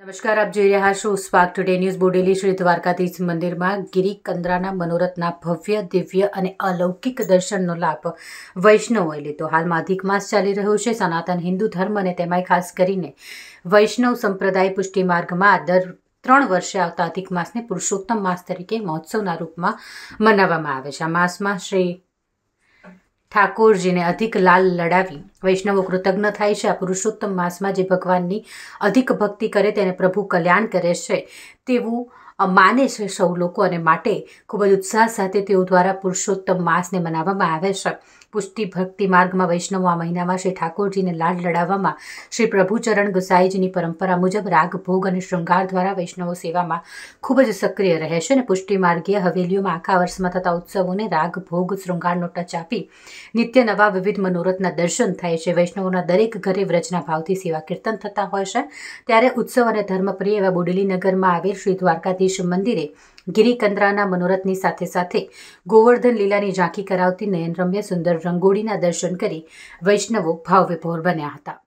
નમસ્કાર આપ જોઈ રહ્યા છો swag today news Bodeli Shri Dwarkadhish મંદિરમાં ગિરી કંદરાના મનોરથના ભવ્ય દિવ્ય અને અલૌકિક દર્શનનો લાભ વૈષ્ણવોએ લીધો હાલમાં અધિક માસ ચાલી રહ્યો છે સનાતન હિન્દુ ધર્મ અને તેમાંય ખાસ કરીને વૈષ્ણવ સંપ્રદાય પુષ્ટિ માર્ગમાં દર ત્રણ વર્ષે આવતા અધિક માસને પુરુષોત્તમ માસ તરીકે મહોત્સવના રૂપમાં મનાવવામાં આવે છે આ માસમાં શ્રી ઠાકોરજીને અધિક લાલ લડાવી વૈષ્ણવો કૃતજ્ઞ થાય છે આ પુરુષોત્તમ માસમાં જે ભગવાનની અધિક ભક્તિ કરે તેને પ્રભુ કલ્યાણ કરે છે તેવું માને છે સૌ લોકો અને માટે ખૂબ જ ઉત્સાહ સાથે તેઓ દ્વારા પુરુષોત્તમ માસને મનાવવામાં આવે છે પુષ્ટિ ભક્તિ માર્ગમાં વૈષ્ણવ આ મહિનામાં શ્રી ઠાકોરજીને લાડ લડાવવામાં શ્રી પ્રભુચરણ ગુસાઈજીની પરંપરા મુજબ રાગ ભોગ અને શૃંગાર દ્વારા વૈષ્ણવો સેવામાં ખૂબ જ સક્રિય રહે છે અને પુષ્ટિ માર્ગીય હવેલીઓમાં આખા વર્ષમાં થતા ઉત્સવોને રાગ ભોગ શૃંગારનો ટચ આપી નિત્ય નવા વિવિધ મનોરથના દર્શન થાય છે વૈષ્ણવોના દરેક ઘરે વ્રજના ભાવથી સેવા કીર્તન થતા હોય છે ત્યારે ઉત્સવ અને ધર્મપ્રિય એવા બોડેલીનગરમાં આવેલ શ્રી દ્વારકાધીશ મંદિરે ગિરિકંદ્રાના મનોરથની સાથે સાથે ગોવર્ધન લીલાની ઝાંખી કરાવતી નયનરમ્ય સુંદર રંગોળીના દર્શન કરી વૈષ્ણવો ભાવવિભોર બન્યા હતા